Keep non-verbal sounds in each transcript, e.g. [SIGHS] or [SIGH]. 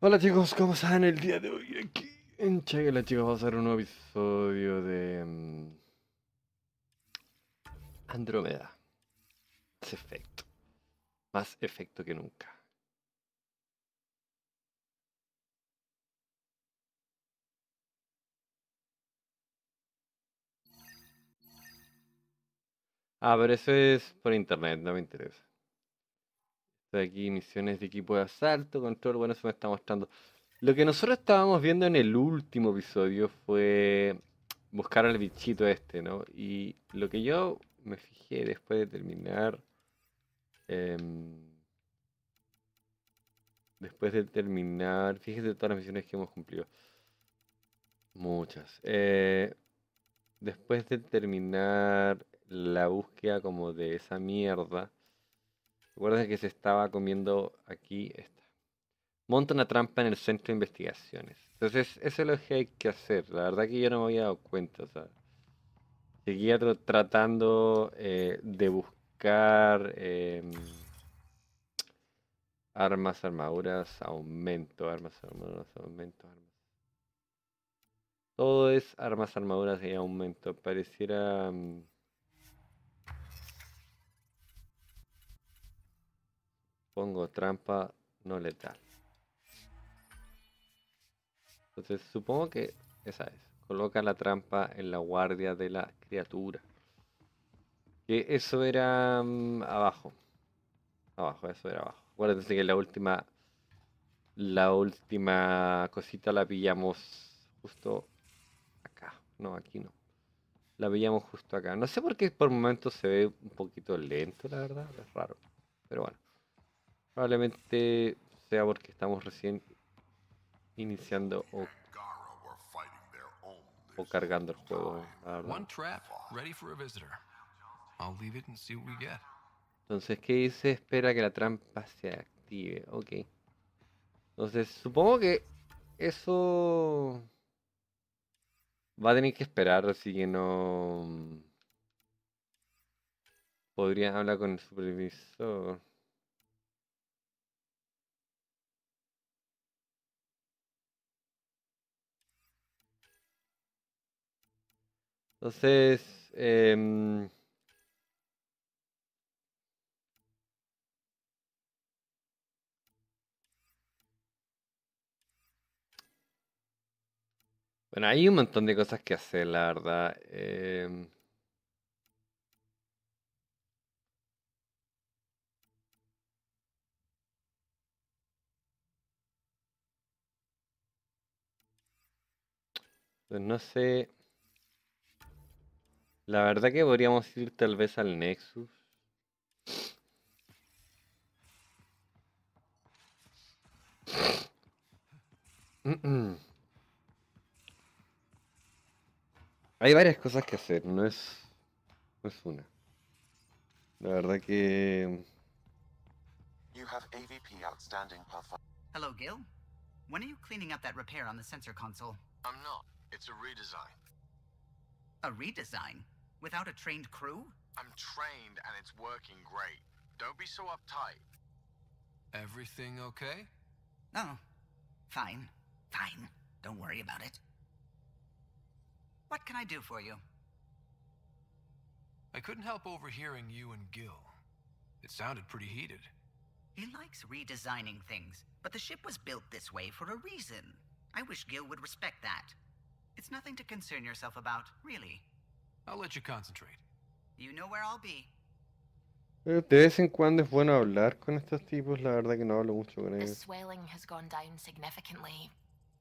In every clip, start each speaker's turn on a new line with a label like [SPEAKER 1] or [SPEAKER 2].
[SPEAKER 1] Hola chicos, ¿cómo están el día de hoy? Aquí en Chagala, chicos, vamos a hacer un nuevo episodio de. Andromeda mm, Andrómeda. efecto. Más efecto que nunca. A ver eso es por internet, no me interesa aquí misiones de equipo de asalto, control, bueno, eso me está mostrando. Lo que nosotros estábamos viendo en el último episodio fue buscar al bichito este, ¿no? Y lo que yo me fijé después de terminar... Em, después de terminar, fíjese todas las misiones que hemos cumplido. Muchas. Eh, después de terminar la búsqueda como de esa mierda, Recuerda que se estaba comiendo aquí esta. Monta una trampa en el centro de investigaciones. Entonces, eso es lo que hay que hacer. La verdad que yo no me había dado cuenta. seguía tratando eh, de buscar em, armas, armaduras, aumento, armas, armaduras, aumento, armas. Todo es armas, armaduras y aumento. Pareciera... Mm, pongo trampa no letal. Entonces supongo que esa es. Coloca la trampa en la guardia de la criatura. Que eso era mm, abajo. Abajo, eso era abajo. Acuérdense que la última. La última cosita la pillamos justo acá. No, aquí no. La pillamos justo acá. No sé por qué por momentos se ve un poquito lento, la verdad. Es raro. Pero bueno. Probablemente sea porque estamos recién iniciando o, cargando el juego. Entonces, ¿qué dice? Espera que la trampa se active. Ok. Entonces, supongo que eso va a tener que esperar, así que no... Mm, podría hablar con el supervisor. Entonces, eh, Bueno, hay un montón de cosas que hacer, la verdad. Eh... no sé. La verdad que podríamos ir tal vez al Nexus. Hay varias cosas que hacer, no es, no es una. La verdad
[SPEAKER 2] que... You have AVP outstanding, Pathfinder. Hello, Gil. ¿Cuándo estás you cleaning up that repair on the sensor console? I'm not. It's a redesign. A redesign? Without a trained crew? I'm trained and it's working great. Don't be so uptight. Everything okay? Oh, fine. Fine. Don't worry about it. What can I do for you? I couldn't help overhearing you and Gil. It sounded pretty heated. He likes redesigning things, but the ship was built this way for a reason. I wish Gil would respect that. It's nothing to concern yourself about, really. I'll let you concentrate. You know where I'll be.
[SPEAKER 1] De vez en cuando es bueno hablar con estos tipos, la verdad que no hablo mucho con ellos. The
[SPEAKER 3] swelling has gone down significantly,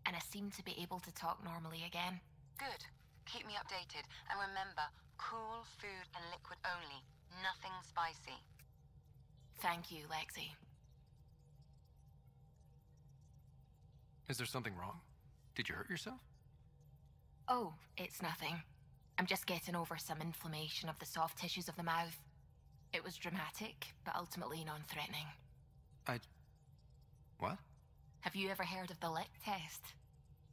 [SPEAKER 3] and I seem to be able to talk normally again. Good. Keep me updated, and remember, cool food and liquid only. Nothing spicy. Thank you, Lexi.
[SPEAKER 4] Is there something wrong? Did you hurt yourself?
[SPEAKER 3] Oh, it's nothing. I'm just getting over some inflammation of the soft tissues of the mouth. It was dramatic, but ultimately non-threatening.
[SPEAKER 4] I... What?
[SPEAKER 3] Have you ever heard of the lick test?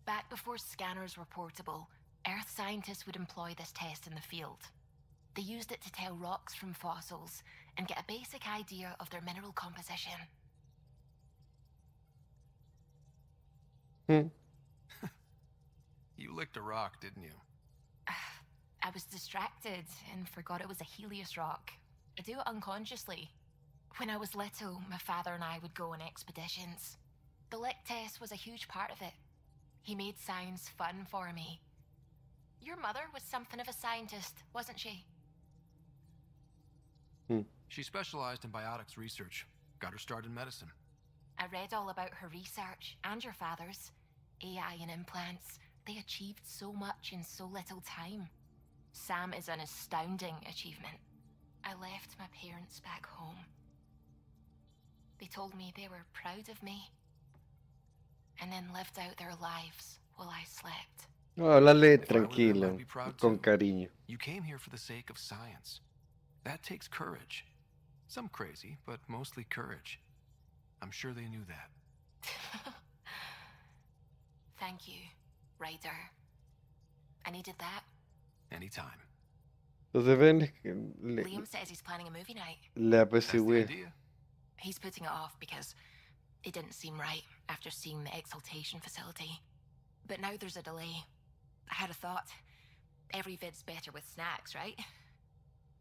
[SPEAKER 3] Back before scanners were portable, Earth scientists would employ this test in the field. They used it to tell rocks from fossils and get a basic idea of their mineral composition.
[SPEAKER 4] Hmm. [LAUGHS] you licked a rock, didn't you?
[SPEAKER 3] I was distracted and forgot it was a Helios rock. I do it unconsciously. When I was little, my father and I would go on expeditions. The lick test was a huge part of it. He made science fun for me. Your mother was something of a scientist, wasn't she?
[SPEAKER 4] Hmm. She specialized in biotics research, got her start in medicine.
[SPEAKER 3] I read all about her research and your father's AI and implants. They achieved so much in so little time. Sam is an astounding achievement. I left my parents back home. They told me they were proud of me and then lived out their lives while I slept.
[SPEAKER 1] Oh, háblale tranquilo, con cariño.
[SPEAKER 4] You came here for the sake of science. That takes courage. Some crazy, but mostly courage. I'm sure they knew that.
[SPEAKER 3] [LAUGHS] Thank you, Ryder. I needed that
[SPEAKER 4] Anytime.
[SPEAKER 1] Entonces ven, le, Liam
[SPEAKER 3] says he's planning a movie night.
[SPEAKER 1] the idea.
[SPEAKER 3] He's putting it off because it didn't seem right after seeing the exaltation facility. But now there's a delay. I had a thought. Every vid's better with snacks, right?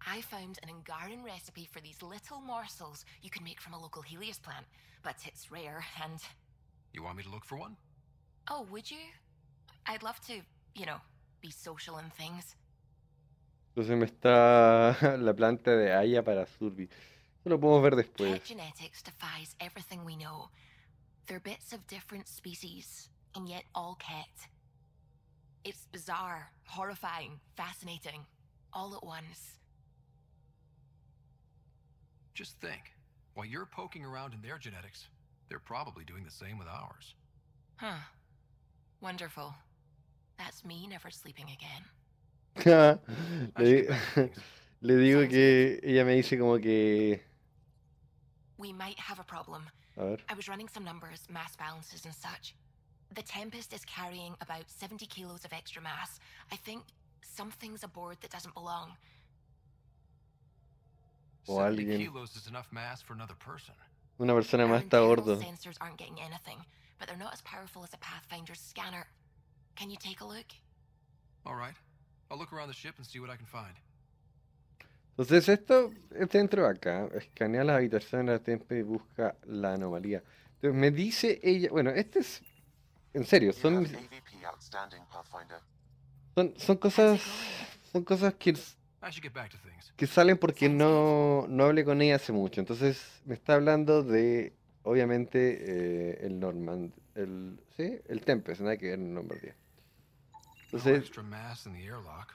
[SPEAKER 3] I found an Ungaran recipe for these little morsels you can make from a local Helios plant, but it's rare and... You want me to look for one? Oh, would you? I'd love to, you know, be social and things.
[SPEAKER 1] Entonces me está [LAUGHS] la planta de Aya para Surbi. Eso lo podemos ver después. Cat
[SPEAKER 3] genetics defies everything we know. They're bits of different species, and yet all cat. It's bizarre, horrifying, fascinating, all at once.
[SPEAKER 4] Just think, while you're poking around in their genetics, they're probably doing the same with ours.
[SPEAKER 3] Huh. Wonderful. That's me never sleeping again.
[SPEAKER 1] [LAUGHS] le, [LAUGHS] le digo que ella me dice como que.
[SPEAKER 3] We might have a problem. A ver. I was running some numbers, mass balances and such. The Tempest is carrying about 70 kilos of extra mass. I think something's aboard that doesn't belong.
[SPEAKER 4] O alguien. kilos is enough mass for another person. Una
[SPEAKER 1] persona más está gordo.
[SPEAKER 3] sensors aren't getting anything, but they're not as powerful as a Pathfinder scanner. Can you a look? All right.
[SPEAKER 4] I'll look around the ship and see what I can find.
[SPEAKER 1] Entonces esto está dentro de acá, escanea las habitaciones de la Tempe y busca la anomalía. Entonces me dice ella, bueno, este es, en serio, son, son, cosas, son cosas que, que salen porque no, no hablé con ella hace mucho. Entonces me está hablando de, obviamente, eh, el Norman, el, ¿sí? El Tempest, nada que ver en Normandía.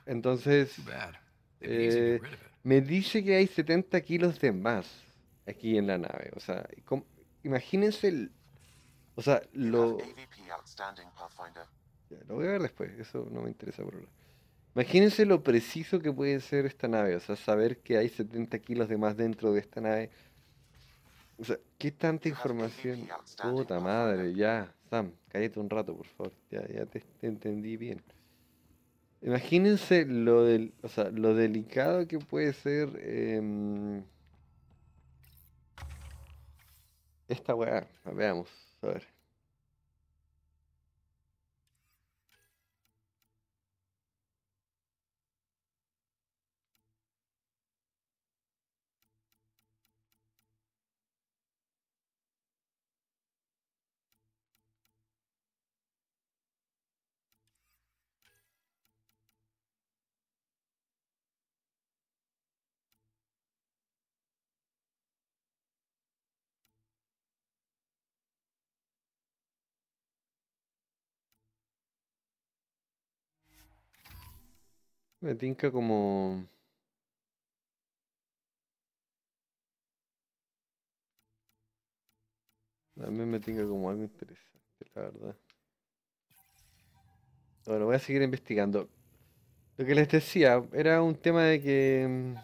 [SPEAKER 4] Entonces, eh,
[SPEAKER 1] me dice que hay 70 kilos de más aquí en la nave. O sea, imagínense, o sea, lo... voy a ver eso no me interesa Imagínense lo preciso que puede ser esta nave, o sea, saber que hay 70 kilos de más dentro de esta nave. O sea, qué tanta información. Puta madre, ya, Sam, cállate un rato, por favor. Ya, ya te entendí bien. Imagínense lo, o sea, lo delicado que puede ser em, esta weá. Veamos, a ver. Me tinca como. También me tinca como algo interesante, la verdad. Bueno, voy a seguir investigando. Lo que les decía era un tema de que mm,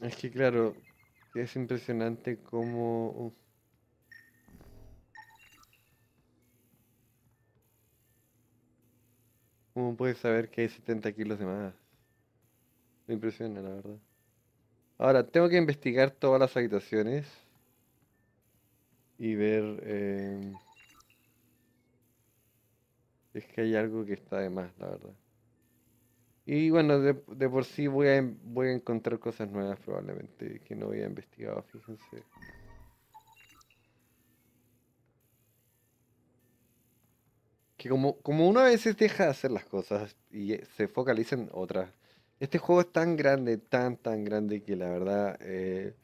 [SPEAKER 1] Es que claro, es impresionante cómo... ¿Cómo puedes saber que hay 70 kilos de más? Me impresiona, la verdad. Ahora, tengo que investigar todas las habitaciones y ver eh, es que hay algo que está de más, la verdad. Y bueno, de, de, por sí voy a, voy a encontrar cosas nuevas probablemente que no había investigado, fíjense. Que como, como uno a veces deja de hacer las cosas y eh, se focaliza en otras. Este juego es tan grande, tan, tan grande que la verdad... Eh,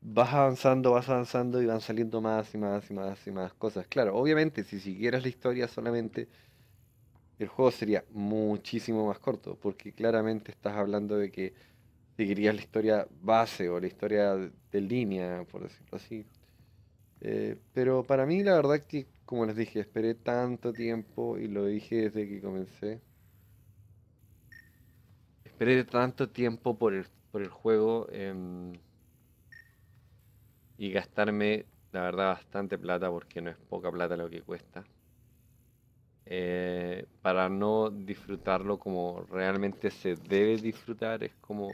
[SPEAKER 1] vas avanzando, vas avanzando y van saliendo más y más y más y más cosas. Claro, obviamente si siguieras la historia solamente el juego sería muchísimo más corto, porque claramente estás hablando de que seguirías la historia base o la historia de línea, por decirlo así. Eh, pero para mí la verdad que, como les dije, esperé tanto tiempo y lo dije desde que comencé. Esperé tanto tiempo por el, juego em, y gastarme, la verdad, bastante plata porque no es poca plata lo que cuesta eh, para no disfrutarlo como realmente se debe disfrutar, es como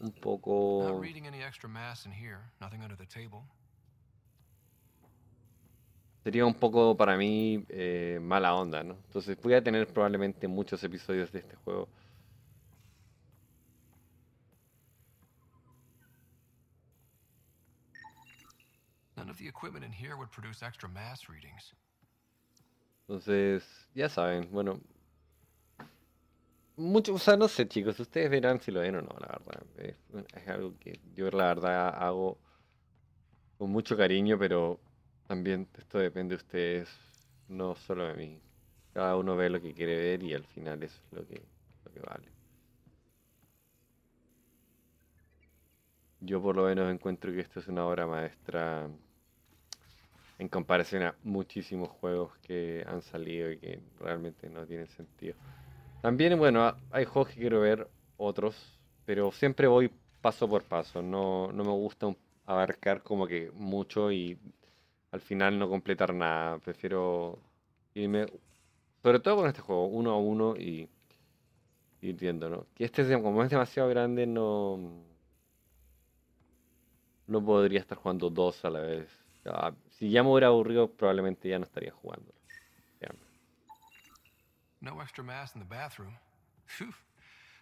[SPEAKER 1] un poco... Sería un poco para mí eh, mala onda, ¿no? Entonces voy a tener probablemente muchos episodios de este juego.
[SPEAKER 4] None of the equipment in here would extra mass readings.
[SPEAKER 1] Entonces, ya saben, bueno. Mucho, o sea, no sé, chicos, ustedes verán si lo ven o no, la verdad. Es, algo que yo, la verdad, hago con mucho cariño, pero también esto depende de ustedes, no solo de mí. Cada uno ve lo que quiere ver y al final es lo que, lo que vale. Yo por lo menos encuentro que esto es una obra maestra en comparación a muchísimos juegos que han salido y que realmente no tienen sentido. También, bueno, hay juegos que quiero ver, otros, pero siempre voy paso por paso. No, me gusta abarcar como que mucho y al final no completar nada. Prefiero irme, sobre todo con este juego, uno a uno y ir ¿no? Que este, como es demasiado grande, no. No podría estar jugando dos a la vez. Ah, si ya me hubiera aburrido, probablemente ya no estaría jugando.
[SPEAKER 4] No extra mass in the bathroom.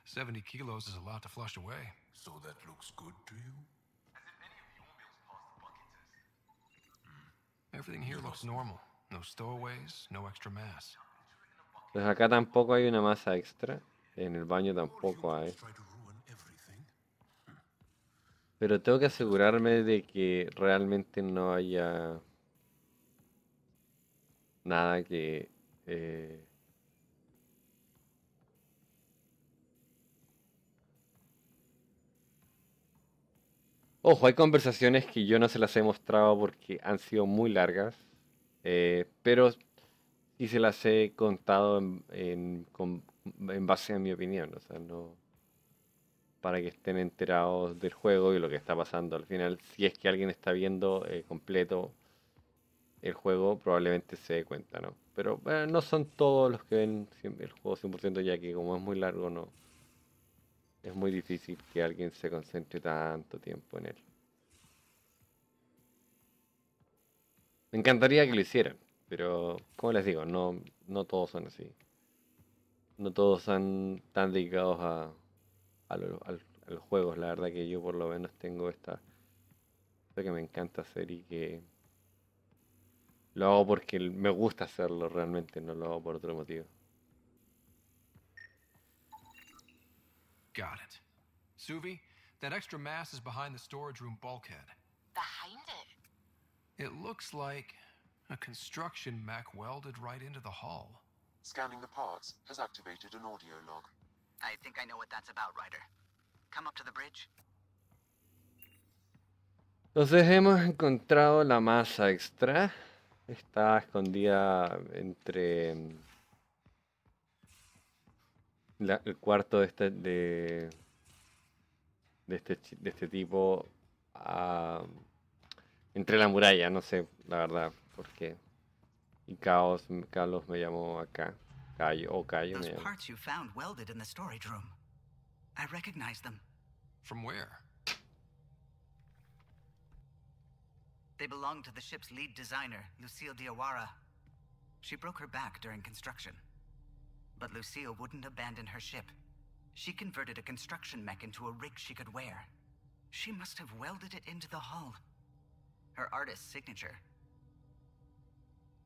[SPEAKER 4] 70 kilos is a lot to flush away. So that looks good to you? normal. No no pues
[SPEAKER 1] acá tampoco hay una masa extra. En el baño tampoco hay. Pero tengo que asegurarme de que realmente no haya nada que... Eh, ojo, hay conversaciones que yo no se las he mostrado porque han sido muy largas, eh, pero sí se las he contado en, en base a mi opinión, o sea, no para que estén enterados del juego y lo que está pasando. Al final, si es que alguien está viendo eh, completo el juego, probablemente se dé cuenta, ¿no? Pero no son todos los que ven el juego 100%, ya que como es muy largo, no. Es muy difícil que alguien se concentre tanto tiempo en él. Me encantaría que lo hicieran, pero como les digo, no, no todos son así. No todos son tan dedicados a, a, los juegos. La verdad que yo por lo menos tengo esta que me encanta hacer y que lo hago porque me gusta hacerlo realmente, no lo hago por otro motivo.
[SPEAKER 4] Got it. Suvi, that extra mass is behind the storage room bulkhead.
[SPEAKER 3] Behind it?
[SPEAKER 4] It looks like a construction mac welded right into the hull.
[SPEAKER 2] Scanning the parts has activated an audio log. I think I know what that's about, Ryder. Come up to the
[SPEAKER 1] Entonces hemos encontrado la masa extra. Está escondida entre mm, el cuarto de este, de, este, este, tipo mm, entre la muralla, no sé, la verdad, porque Y Caos, Carlos me llamó acá. Oh, Those
[SPEAKER 2] parts you found welded in the storage room. I recognize them. From where? They belong to the ship's lead designer, Lucille Diawara. She broke her back during construction. But Lucille wouldn't abandon her ship. She converted a construction mech into a rig she could wear. She must have welded it into the hull. Her artist's signature.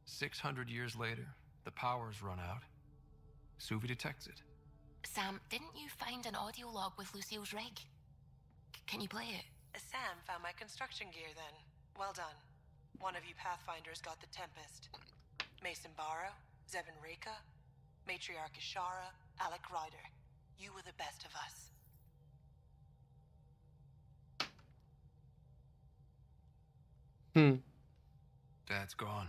[SPEAKER 4] Six hundred years later, the power's run out. Sylvie detects it.
[SPEAKER 3] Sam, didn't you find an audio log with Lucille's rig? C can you play it?
[SPEAKER 2] Sam found my construction gear then. Well done. One of you Pathfinders got the Tempest. Mason Barrow, Zevin Rika, Matriarch Ishara, Alec Ryder. You were the best of us.
[SPEAKER 3] Hmm.
[SPEAKER 4] Dad's gone.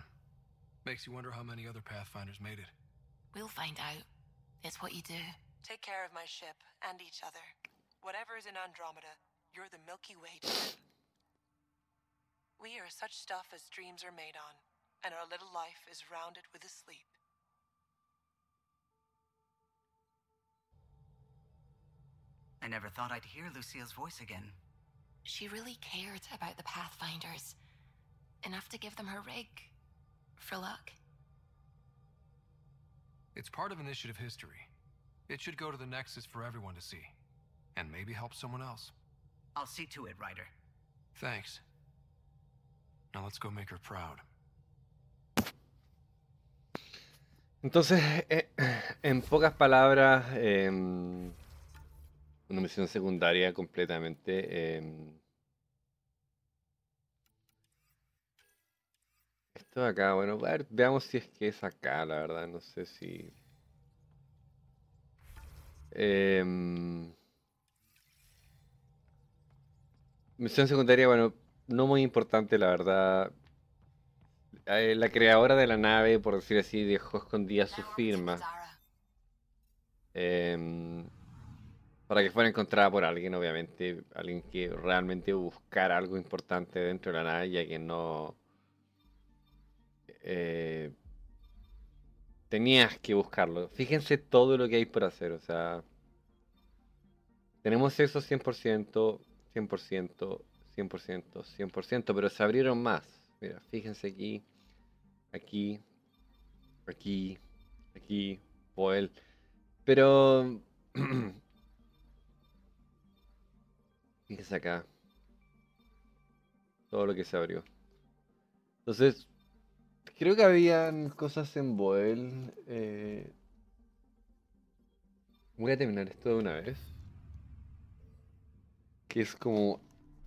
[SPEAKER 4] Makes you wonder how many other Pathfinders made it.
[SPEAKER 3] We'll find out. It's what you do.
[SPEAKER 2] Take care of my ship and each other. Whatever is in Andromeda, you're the Milky Way to We are such stuff as dreams are made on, and our little life is rounded with a sleep. I never thought I'd hear Lucille's voice again.
[SPEAKER 3] She really cared about the Pathfinders. Enough to give them her rig. For luck.
[SPEAKER 2] It's part of
[SPEAKER 4] initiative history. It should go to the Nexus for everyone to see. And maybe help someone else. I'll see to it, Ryder. Thanks. Now let's go make her proud.
[SPEAKER 1] Entonces, eh, en pocas palabras, eh, una misión secundaria completamente. Eh, acá, bueno, ver, veamos si es que es acá, la verdad, no sé si... Em, misión secundaria, bueno, no muy importante, la verdad. Eh, la creadora de la nave, por decir así, dejó escondida su firma. Em, para que fuera encontrada por alguien, obviamente. Alguien que realmente buscara algo importante dentro de la nave, ya que no eh, tenías que buscarlo. Fíjense todo lo que hay por hacer, o sea, tenemos eso 100%, 100%, 100%, 100%, pero se abrieron más. Mira, fíjense aquí, aquí, aquí, aquí, él Pero... [CLEARS THROAT] fíjense acá. Todo lo que se abrió. Entonces, Creo que habían cosas en Boel. Eh, voy a terminar esto de una vez. Que es como.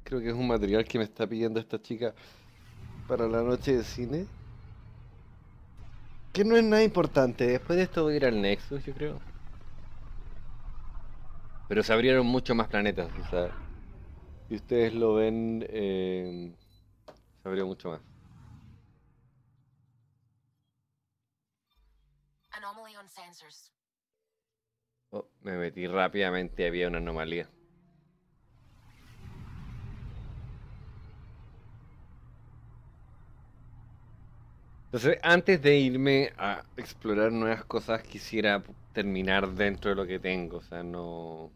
[SPEAKER 1] Creo que es un material que me está pidiendo esta chica para la noche de cine. Que no es nada importante. Después de esto voy a ir al Nexus, yo creo. Pero se abrieron mucho más planetas. O si ustedes lo ven, eh, se abrió mucho más. Oh, me metí rápidamente, había una anomalía. Entonces, antes de irme a explorar nuevas cosas, quisiera terminar dentro de lo que tengo. O sea, no.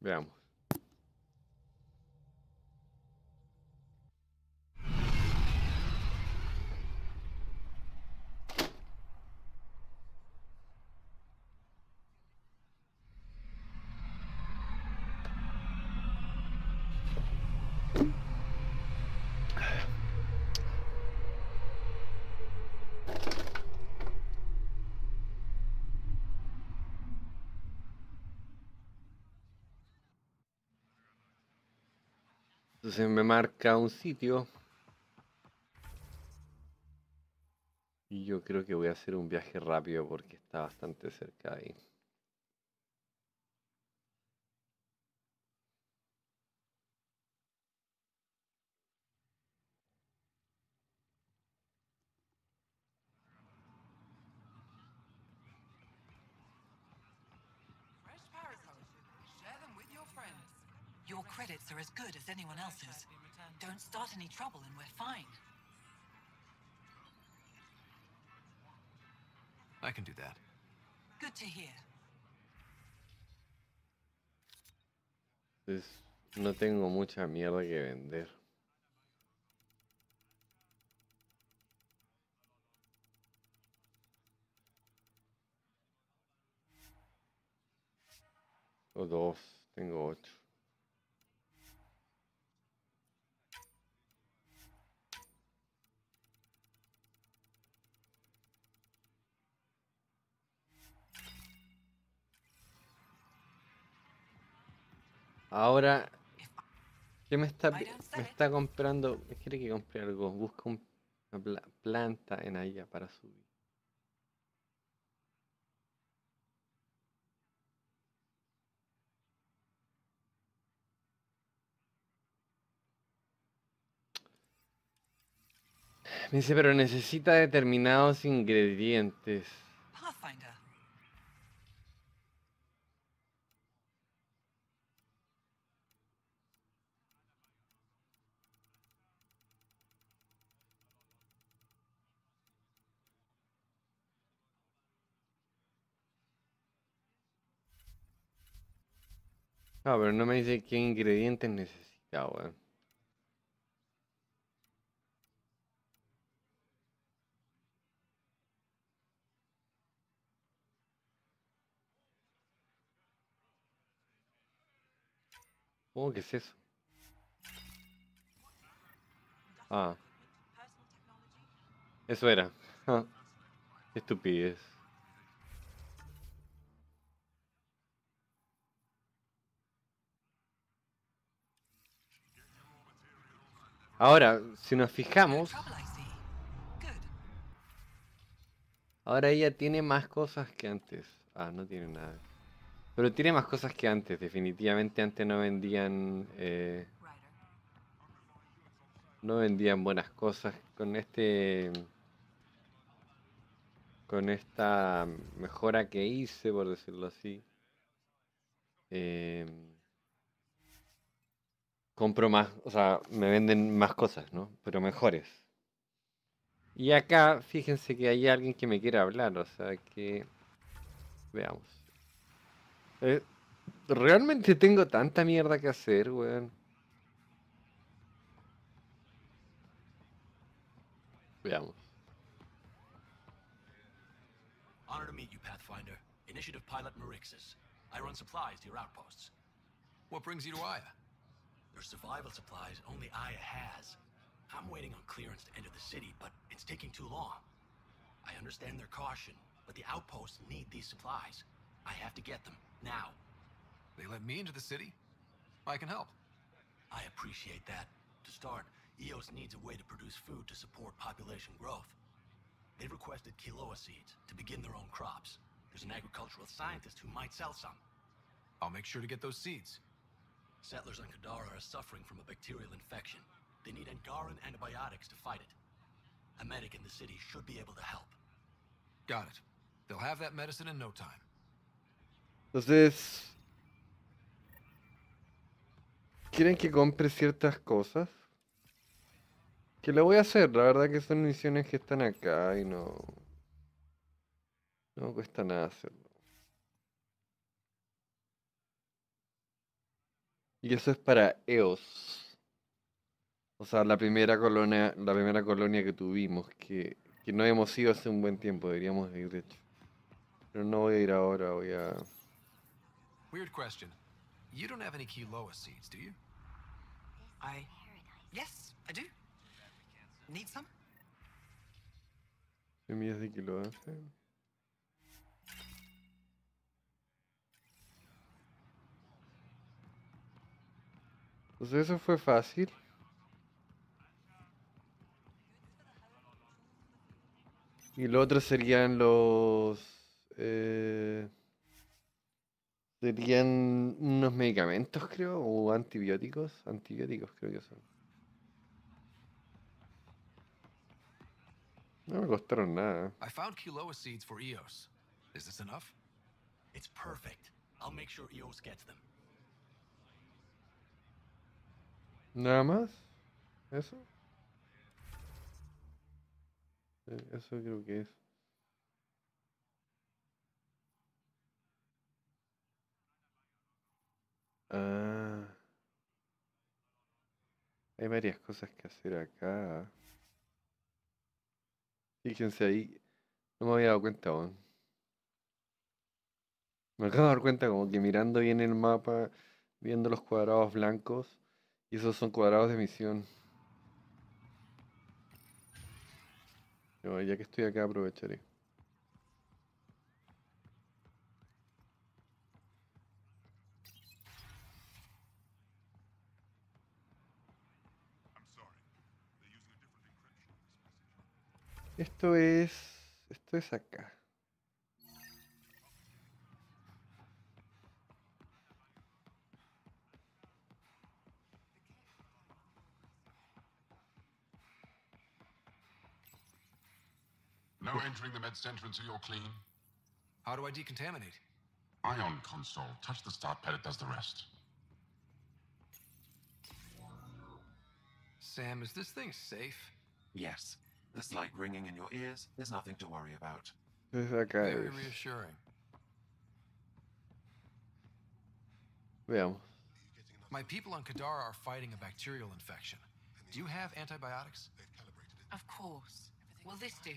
[SPEAKER 1] Veamos. Entonces me marca un sitio. Y yo creo que voy a hacer un viaje rápido porque está bastante cerca ahí.
[SPEAKER 5] Your credits are as good as anyone else's. Don't start any trouble and we're fine. I can do that. Good to hear.
[SPEAKER 1] Pues no tengo mucha mierda que vender. O dos, tengo ocho. Ahora, ¿qué me está, me está comprando? Me quiere que compre algo. Busca una planta en allá para subir. Me dice, pero necesita determinados ingredientes. Ah, pero no me dice qué ingredientes necesitaba. weón. Oh, ¿qué es eso? Ah. Eso era. [LAUGHS] Estupidez. Ahora, si nos fijamos... Ahora ella tiene más cosas que antes. Ah, no tiene nada. Pero tiene más cosas que antes. Definitivamente antes no vendían... Eh, no vendían buenas cosas. Con este... Con esta mejora que hice, por decirlo así. Eh, compro más, o sea, me venden más cosas, ¿no? Pero mejores. Y acá, fíjense que hay alguien que me quiere hablar, o sea que... Veamos. Eh, Realmente tengo tanta mierda que hacer, weón. Veamos.
[SPEAKER 5] Honor to meet you, Pathfinder. Initiative Pilot
[SPEAKER 4] Marixis. I run supplies to your outposts. What brings you to Aya? For survival supplies, only Aya has. I'm waiting on clearance to enter the city, but it's taking too long. I understand their caution, but the outposts need these supplies. I have to get them, now. They let me into the city? I can help. I appreciate that. To start, EOS needs a way to produce food to support population growth. They requested Kiloa seeds to begin their own crops. There's an agricultural scientist who might sell some. I'll make sure to get those seeds. Settlers on Kadara are suffering from a bacterial infection. They need Angaran antibiotics to fight it. A medic in the city should be able to help. Got it. They'll have that medicine in no time.
[SPEAKER 1] Does this... quieren que compre ciertas cosas. Que lo voy a hacer, la verdad que son misiones que están acá y no... No cuesta nada hacerlo. Y eso es para EOS. O sea, la primera colonia, la primera colonia que tuvimos, que, no hemos ido hace un buen tiempo, deberíamos ir de hecho. Pero no voy a ir ahora, voy a.
[SPEAKER 4] Weird question.
[SPEAKER 1] de Pues eso fue fácil. Y lo otro serían los... Eh, serían unos medicamentos, creo, o antibióticos. Antibióticos creo que son. No me costaron nada.
[SPEAKER 4] I found Quiloa seeds for Eos. Is this enough? It's
[SPEAKER 2] perfect. I'll make sure Eos gets them.
[SPEAKER 1] ¿Nada más? ¿Eso? Eh, eso creo que es. Ah. Hay varias cosas que hacer acá. Fíjense ahí. No me había dado cuenta aún. Me acabo de dar cuenta como que mirando bien el mapa, viendo los cuadrados blancos, y esos son cuadrados de misión. ya que estoy acá aprovecharé. Esto es... Esto es acá.
[SPEAKER 5] No
[SPEAKER 4] entering the med center until you're clean. How do I decontaminate?
[SPEAKER 5] Ion console. Touch the start pad, it does the rest.
[SPEAKER 4] Sam, is this thing safe? Yes. This light ringing in your ears, there's nothing to worry about. Okay. Very reassuring. Well. My people on Kadara are fighting a bacterial infection. Do you have antibiotics?
[SPEAKER 5] Of course. Will this do?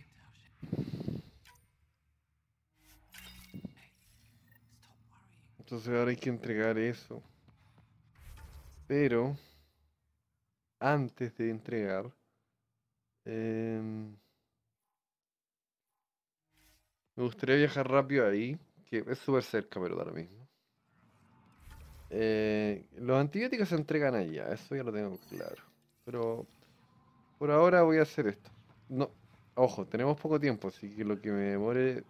[SPEAKER 1] Entonces ahora hay que entregar eso. Pero, antes de entregar, em, me gustaría viajar rápido ahí, que es súper cerca, pero ahora mismo. Eh, los antibióticos se entregan allá, eso ya lo tengo claro. Pero por ahora voy a hacer esto. No, Ojo, tenemos poco tiempo, así que lo que me demore.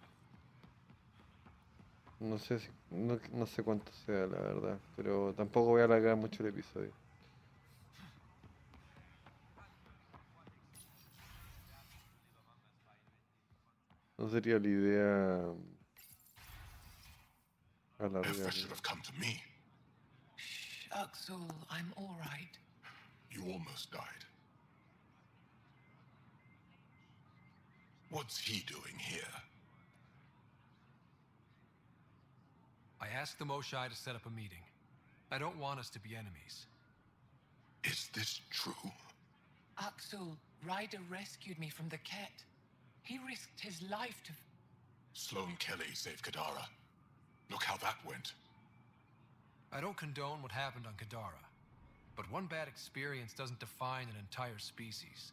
[SPEAKER 1] No sé, no, sé cuánto sea, la verdad. Pero tampoco voy a alargar mucho el episodio. No sería la idea
[SPEAKER 5] Axel, What's he doing here?
[SPEAKER 4] I asked the Moshai to set up a meeting. I don't want us to be enemies.
[SPEAKER 5] Is this true? Axel, Ryder rescued me from the Ket. He risked his life to... Sloane Kelly saved Kadara. Look how that went.
[SPEAKER 4] I don't condone what happened on Kadara, but one bad experience doesn't define an entire species.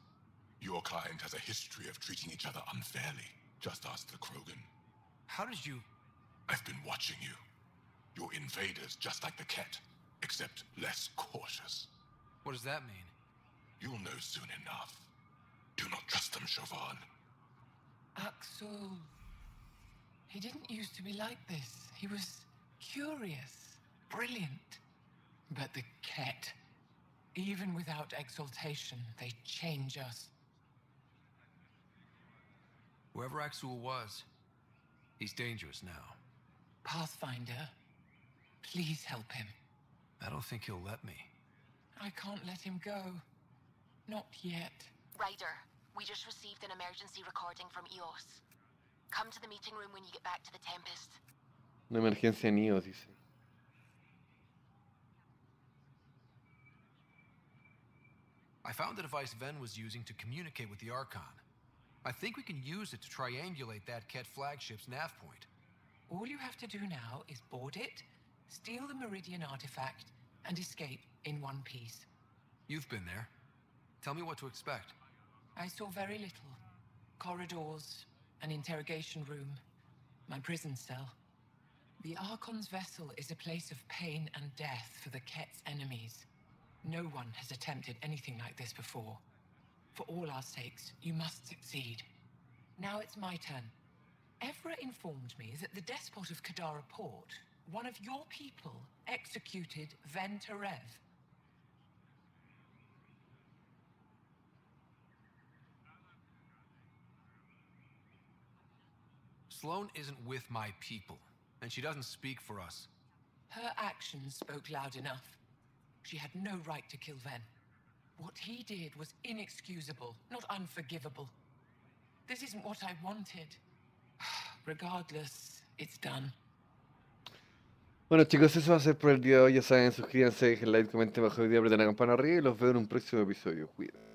[SPEAKER 5] Your client has a history of treating each other unfairly. Just ask the Krogan. How did you... I've been watching you. You're invaders just like the Ket, except less cautious. What does that mean? You'll know soon enough. Do not trust them, Chauvin. Axel... He didn't used to be like this. He was curious, brilliant. But the Ket... Even without exaltation, they change us.
[SPEAKER 4] Whoever Axul was, he's dangerous now.
[SPEAKER 5] Pathfinder, please help him.
[SPEAKER 4] I don't think he'll let me.
[SPEAKER 5] I can't let him go. Not yet.
[SPEAKER 3] Ryder, we just received an emergency recording from EOS. Come to the meeting room when you get back to the Tempest.
[SPEAKER 5] Una emergencia
[SPEAKER 1] en EOS, dice.
[SPEAKER 4] I found the device Ven was using to communicate with the Archon. I think we can use it to triangulate that Ket flagship's nav point.
[SPEAKER 5] All you have to do now is board it, steal the Meridian artifact, and escape in one piece.
[SPEAKER 4] You've been there. Tell me what to expect.
[SPEAKER 5] I saw very little. Corridors, an interrogation room, my prison cell. The Archon's vessel is a place of pain and death for the Ket's enemies. No one has attempted anything like this before. For all our sakes, you must succeed. Now it's my turn. Evra informed me that the despot of Kadara Port, one of your people, executed Ventarev.
[SPEAKER 4] Sloane isn't with my people, and she doesn't speak
[SPEAKER 5] for us. Her actions spoke loud enough. She had no right to kill Ven. What he did was inexcusable, not unforgivable. This isn't what I wanted. [SIGHS] Regardless, it's done.
[SPEAKER 1] Bueno chicos, eso va a ser por el día de hoy. Ya saben, suscríbanse, dejen like, comenten bajo el video, apreten la campana arriba y los veo en un próximo episodio. Cuídense.